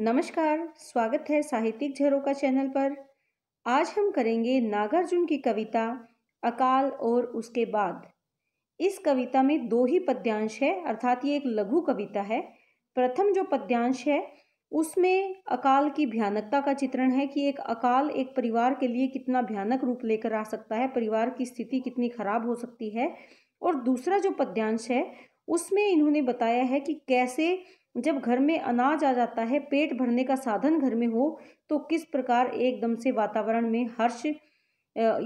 नमस्कार स्वागत है साहित्यिक झरोका चैनल पर आज हम करेंगे नागार्जुन की कविता अकाल और उसके बाद इस कविता में दो ही पद्यांश है अर्थात ये एक लघु कविता है प्रथम जो पद्यांश है उसमें अकाल की भयानकता का चित्रण है कि एक अकाल एक परिवार के लिए कितना भयानक रूप लेकर आ सकता है परिवार की स्थिति कितनी खराब हो सकती है और दूसरा जो पद्यांश है उसमें इन्होंने बताया है कि कैसे जब घर में अनाज आ जाता है पेट भरने का साधन घर में हो तो किस प्रकार एकदम से वातावरण में हर्ष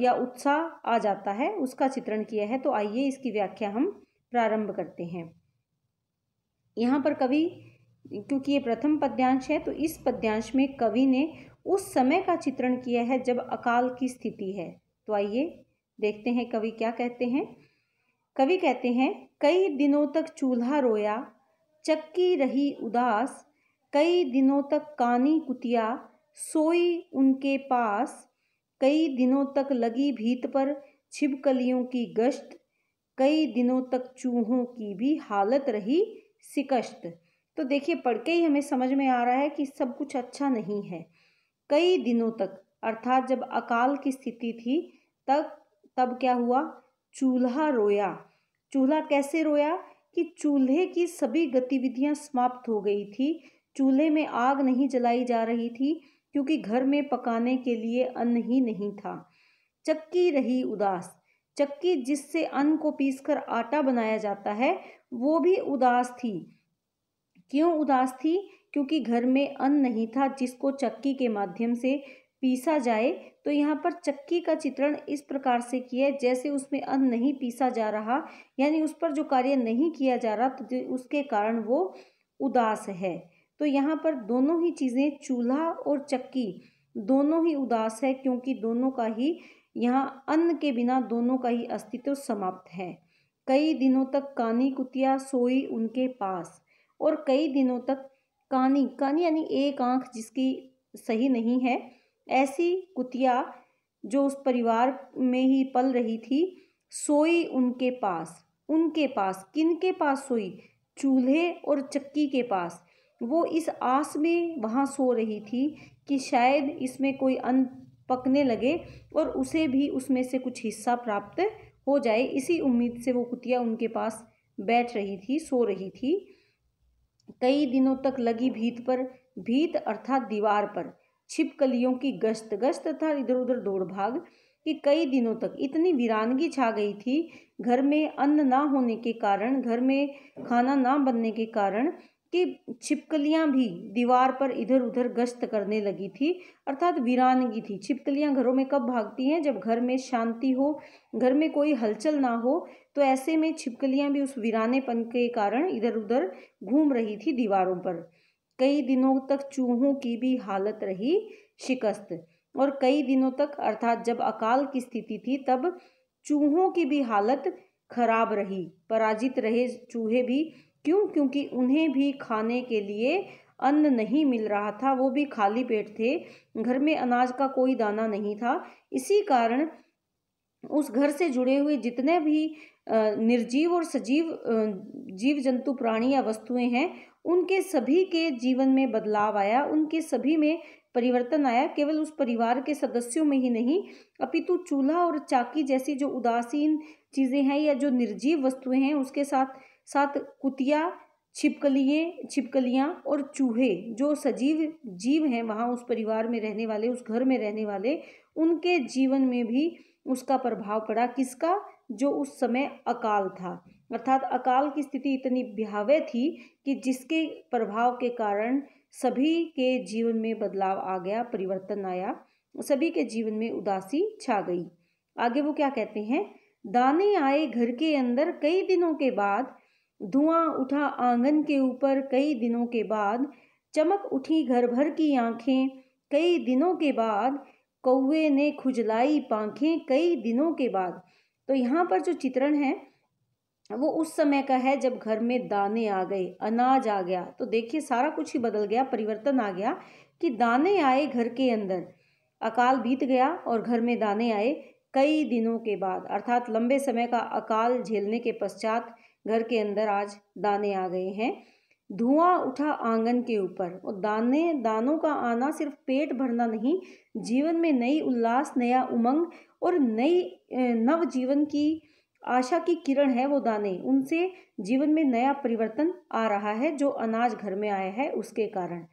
या उत्साह आ जाता है उसका चित्रण किया है तो आइए इसकी व्याख्या हम प्रारंभ करते हैं यहाँ पर कवि क्योंकि ये प्रथम पद्यांश है तो इस पद्यांश में कवि ने उस समय का चित्रण किया है जब अकाल की स्थिति है तो आइए देखते हैं कवि क्या कहते हैं कवि कहते हैं कई दिनों तक चूल्हा रोया चपकी रही उदास कई दिनों तक कानी कुतिया सोई उनके पास कई दिनों तक लगी भीत पर छिपकलियों की गश्त कई दिनों तक चूहों की भी हालत रही शिकस्त तो देखिए पढ़ के ही हमें समझ में आ रहा है कि सब कुछ अच्छा नहीं है कई दिनों तक अर्थात जब अकाल की स्थिति थी तब तब क्या हुआ चूल्हा रोया चूल्हा कैसे रोया कि चूल्हे की सभी गतिविधियां समाप्त हो गई थी चूल्हे में आग नहीं जलाई जा रही थी क्योंकि घर में पकाने के लिए अन्न ही नहीं था चक्की रही उदास चक्की जिससे अन्न को पीसकर आटा बनाया जाता है वो भी उदास थी क्यों उदास थी क्योंकि घर में अन्न नहीं था जिसको चक्की के माध्यम से पीसा जाए तो यहाँ पर चक्की का चित्रण इस प्रकार से किया है जैसे उसमें अन्न नहीं पीसा जा रहा यानी उस पर जो कार्य नहीं किया जा रहा तो उसके कारण वो उदास है तो यहाँ पर दोनों ही चीज़ें चूल्हा और चक्की दोनों ही उदास है क्योंकि दोनों का ही यहाँ अन्न के बिना दोनों का ही अस्तित्व समाप्त है कई दिनों तक कानी कुतिया सोई उनके पास और कई दिनों तक कानी कानी यानी एक आँख जिसकी सही नहीं है ऐसी कुतिया जो उस परिवार में ही पल रही थी सोई उनके पास उनके पास किन के पास सोई चूल्हे और चक्की के पास वो इस आस में वहाँ सो रही थी कि शायद इसमें कोई अन्न पकने लगे और उसे भी उसमें से कुछ हिस्सा प्राप्त हो जाए इसी उम्मीद से वो कुतिया उनके पास बैठ रही थी सो रही थी कई दिनों तक लगी भीत पर भीत अर्थात दीवार पर छिपकलियों की गश्त गश्त तथा इधर उधर दौड़ भाग कि कई दिनों तक इतनी वीरानगी छा गई थी घर में अन्न ना होने के कारण घर में खाना ना बनने के कारण कि छिपकलियां भी दीवार पर इधर उधर गश्त करने लगी थी अर्थात वीरानगी थी छिपकलियाँ घरों में कब भागती हैं जब घर में शांति हो घर में कोई हलचल ना हो तो ऐसे में छिपकलियाँ भी उस वीरानेपन के कारण इधर उधर घूम रही थी दीवारों पर कई दिनों तक चूहों की भी हालत रही शिकस्त और कई दिनों तक अर्थात जब अकाल की स्थिति थी तब चूहों की भी हालत खराब रही पराजित रहे चूहे भी क्यों क्योंकि उन्हें भी खाने के लिए अन्न नहीं मिल रहा था वो भी खाली पेट थे घर में अनाज का कोई दाना नहीं था इसी कारण उस घर से जुड़े हुए जितने भी निर्जीव और सजीव जीव जंतु प्राणी या वस्तुएं हैं उनके सभी के जीवन में बदलाव आया उनके सभी में परिवर्तन आया केवल उस परिवार के सदस्यों में ही नहीं अपितु चूल्हा और चाकी जैसी जो उदासीन चीज़ें हैं या जो निर्जीव वस्तुएं हैं उसके साथ साथ कुतिया छिपकलिए छिपकलियाँ और चूहे जो सजीव जीव हैं वहाँ उस परिवार में रहने वाले उस घर में रहने वाले उनके जीवन में भी उसका प्रभाव पड़ा किसका जो उस समय अकाल था अर्थात अकाल की स्थिति इतनी भयावह थी कि जिसके प्रभाव के कारण सभी के जीवन में बदलाव आ गया परिवर्तन आया सभी के जीवन में उदासी छा गई आगे वो क्या कहते हैं दाने आए घर के अंदर कई दिनों के बाद धुआं उठा आंगन के ऊपर कई दिनों के बाद चमक उठी घर भर की आंखें कई दिनों के बाद कौवे ने खुजलाई पांखें कई दिनों के बाद तो यहाँ पर जो चित्रण है वो उस समय का है जब घर में दाने आ गए अनाज आ गया तो देखिए सारा कुछ ही बदल गया परिवर्तन आ गया कि दाने आए घर के अंदर अकाल बीत गया और घर में दाने आए कई दिनों के बाद अर्थात लंबे समय का अकाल झेलने के पश्चात घर के अंदर आज दाने आ गए हैं धुआं उठा आंगन के ऊपर और दाने दानों का आना सिर्फ पेट भरना नहीं जीवन में नई उल्लास नया उमंग और नई नव जीवन की आशा की किरण है वो दाने उनसे जीवन में नया परिवर्तन आ रहा है जो अनाज घर में आया है उसके कारण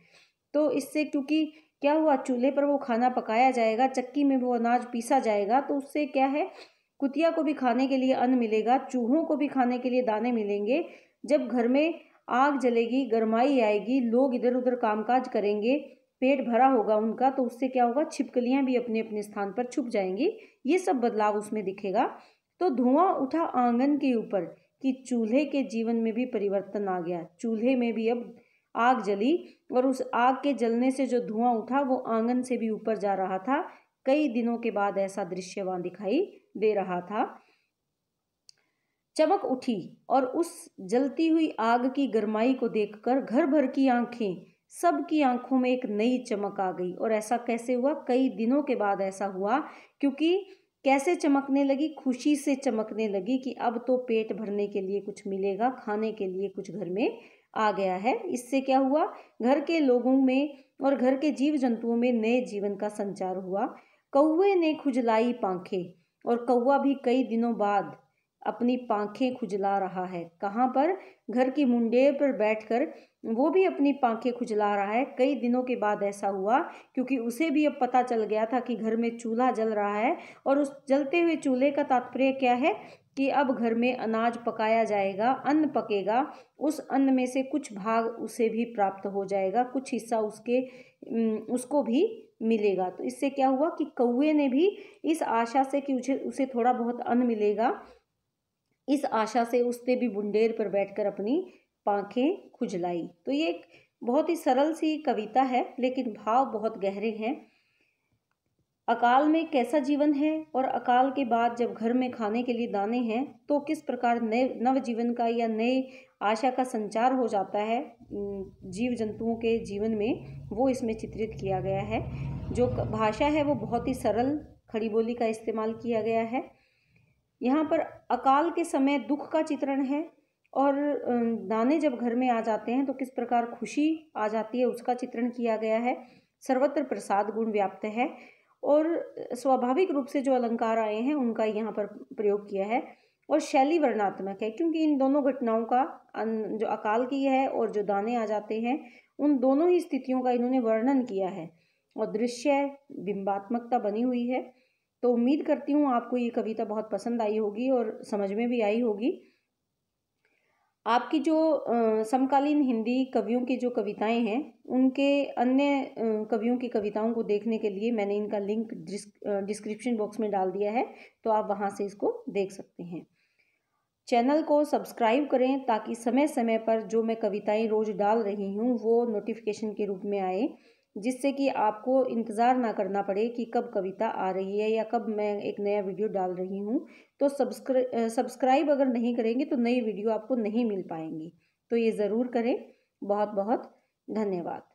तो इससे क्योंकि क्या हुआ चूल्हे पर वो खाना पकाया जाएगा चक्की में वो अनाज पीसा जाएगा तो उससे क्या है कुतिया को भी खाने के लिए अन्न मिलेगा चूहों को भी खाने के लिए दाने मिलेंगे जब घर में आग जलेगी गर्माई आएगी लोग इधर उधर कामकाज करेंगे पेट भरा होगा उनका तो उससे क्या होगा छिपकलियाँ भी अपने अपने स्थान पर छुप जाएंगी ये सब बदलाव उसमें दिखेगा तो धुआं उठा आंगन के ऊपर कि चूल्हे के जीवन में भी परिवर्तन आ गया चूल्हे में भी अब आग जली और उस आग के जलने से जो धुआं उठा वो आंगन से भी ऊपर जा रहा था कई दिनों के बाद ऐसा दृश्य वहाँ दिखाई दे रहा था चमक उठी और उस जलती हुई आग की गरमाई को देखकर घर भर की आंखें सब की आंखों में एक नई चमक आ गई और ऐसा कैसे हुआ कई दिनों के बाद ऐसा हुआ क्योंकि कैसे चमकने लगी खुशी से चमकने लगी कि अब तो पेट भरने के लिए कुछ मिलेगा खाने के लिए कुछ घर में आ गया है इससे क्या हुआ घर के लोगों में और घर के जीव जंतुओं में नए जीवन का संचार हुआ कौए ने खुजलाई पांखें और कौआ भी कई दिनों बाद अपनी पांखें खुजला रहा है कहाँ पर घर की मुंडेर पर बैठकर वो भी अपनी पांखें खुजला रहा है कई दिनों के बाद ऐसा हुआ क्योंकि उसे भी अब पता चल गया था कि घर में चूल्हा जल रहा है और उस जलते हुए चूल्हे का तात्पर्य क्या है कि अब घर में अनाज पकाया जाएगा अन्न पकेगा उस अन्न में से कुछ भाग उसे भी प्राप्त हो जाएगा कुछ हिस्सा उसके उसको भी मिलेगा तो इससे क्या हुआ कि कौए ने भी इस आशा से कि उसे उसे थोड़ा बहुत अन्न मिलेगा इस आशा से उसने भी बुंडेर पर बैठकर अपनी पांखें खुजलाई तो ये एक बहुत ही सरल सी कविता है लेकिन भाव बहुत गहरे हैं अकाल में कैसा जीवन है और अकाल के बाद जब घर में खाने के लिए दाने हैं तो किस प्रकार नए नव जीवन का या नए आशा का संचार हो जाता है जीव जंतुओं के जीवन में वो इसमें चित्रित किया गया है जो भाषा है वो बहुत ही सरल खड़ी बोली का इस्तेमाल किया गया है यहाँ पर अकाल के समय दुख का चित्रण है और दाने जब घर में आ जाते हैं तो किस प्रकार खुशी आ जाती है उसका चित्रण किया गया है सर्वत्र प्रसाद गुण व्याप्त है और स्वाभाविक रूप से जो अलंकार आए हैं उनका यहाँ पर प्रयोग किया है और शैली वर्णात्मक है क्योंकि इन दोनों घटनाओं का जो अकाल की है और जो दाने आ जाते हैं उन दोनों ही स्थितियों का इन्होंने वर्णन किया है और दृश्य बिंबात्मकता बनी हुई है तो उम्मीद करती हूँ आपको ये कविता बहुत पसंद आई होगी और समझ में भी आई होगी आपकी जो समकालीन हिंदी कवियों की जो कविताएं हैं उनके अन्य कवियों की कविताओं को देखने के लिए मैंने इनका लिंक डिस्क्रिप्शन बॉक्स में डाल दिया है तो आप वहां से इसको देख सकते हैं चैनल को सब्सक्राइब करें ताकि समय समय पर जो मैं कविताएं रोज़ डाल रही हूँ वो नोटिफिकेशन के रूप में आए जिससे कि आपको इंतज़ार ना करना पड़े कि कब कविता आ रही है या कब मैं एक नया वीडियो डाल रही हूँ तो सब्सक्राइब सब्सक्राइब अगर नहीं करेंगे तो नई वीडियो आपको नहीं मिल पाएंगी तो ये ज़रूर करें बहुत बहुत धन्यवाद